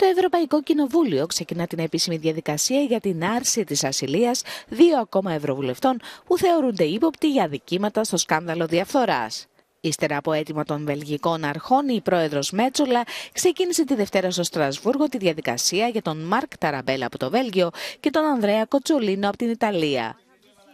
Το Ευρωπαϊκό Κοινοβούλιο ξεκινά την επίσημη διαδικασία για την άρση της ασυλίας δύο ακόμα ευρωβουλευτών που θεωρούνται ύποπτοι για δικήματα στο σκάνδαλο διαφθοράς. Ύστερα από αίτημα των βελγικών αρχών, η πρόεδρος Μέτσολα ξεκίνησε τη Δευτέρα στο Στρασβούργο τη διαδικασία για τον Μάρκ Ταραμπέλα από το Βέλγιο και τον Ανδρέα Κοτσολίνο από την Ιταλία.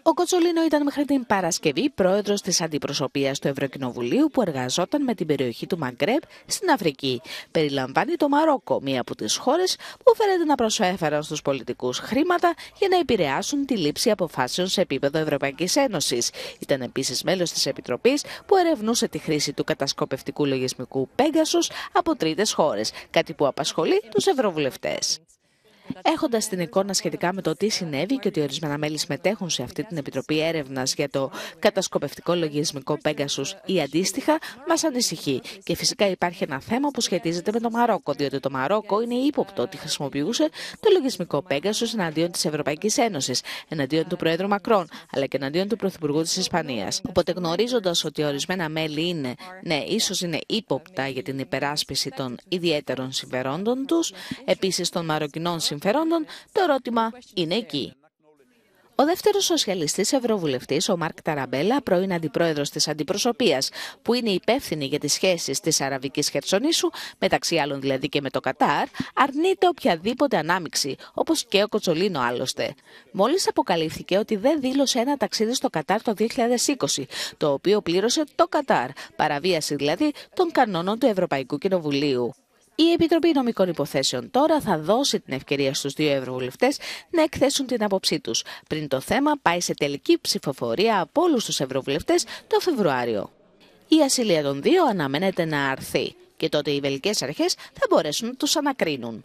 Ο Κοτσολίνο ήταν μέχρι την Παρασκευή πρόεδρος της αντιπροσωπείας του Ευρωκοινοβουλίου που εργαζόταν με την περιοχή του Μαγκρέπ στην Αφρική. Περιλαμβάνει το Μαρόκο, μία από τις χώρες που φέρεται να προσέφεραν στους πολιτικούς χρήματα για να επηρεάσουν τη λήψη αποφάσεων σε επίπεδο Ευρωπαϊκής Ένωσης. Ήταν επίσης μέλος της Επιτροπής που ερευνούσε τη χρήση του κατασκοπευτικού λογισμικού Pegasus από τρίτες χώρες, κάτι που απασχολεί τους Ευρωβουλευτές. Έχοντας την εικόνα σχετικά με το τι συνέβη και ότι ορισμένα μέλη συμμετέχουν σε αυτή την Επιτροπή Έρευνας για το κατασκοπευτικό λογισμικό Pegasus ή αντίστοιχα, μας ανησυχεί. Και φυσικά υπάρχει ένα θέμα που σχετίζεται με το Μαρόκο, διότι το Μαρόκο είναι ύποπτο ότι χρησιμοποιούσε το λογισμικό Pegasus εναντίον της Ευρωπαϊκής Ένωσης, εναντίον του Προέδρου Μακρόν, αλλά και εναντίον του Πρωθυπουργού της Ισπανίας. Οπότε γνωρίζοντας ότι ορισμένα μέλη είναι, ναι, ίσως είναι ύποπτα για την υπεράσπιση των ιδιαίτερων συμφερόντων τους, επίσης των Μαροκινών συμφερόντων συμφερόντων, το ερώτημα είναι εκεί. Ο δεύτερος σοσιαλιστής ευρωβουλευτής, ο Μάρκ Ταραμπέλα, πρώην αντιπρόεδρος της Αντιπροσωπείας, που είναι υπεύθυνη για τις σχέσεις της Αραβικής Χερσονήσου, μεταξύ άλλων δηλαδή και με το Κατάρ, αρνείται οποιαδήποτε ανάμειξη, όπως και ο Κοτσολίνο άλλωστε. Μόλις αποκαλύφθηκε ότι δεν δήλωσε ένα ταξίδι στο Κατάρ το 2020, το οποίο πλήρωσε το Κατάρ, παραβίαση δηλαδή των κανόνων του Ευρωπαϊκού Κοινοβουλίου. Η Επιτροπή Νομικών Υποθέσεων τώρα θα δώσει την ευκαιρία στους δύο ευρωβουλευτές να εκθέσουν την άποψή τους, πριν το θέμα πάει σε τελική ψηφοφορία από όλους τους ευρωβουλευτές το Φεβρουάριο. Η ασυλία των δύο αναμένεται να αρθεί και τότε οι βελικές αρχές θα μπορέσουν να τους ανακρίνουν.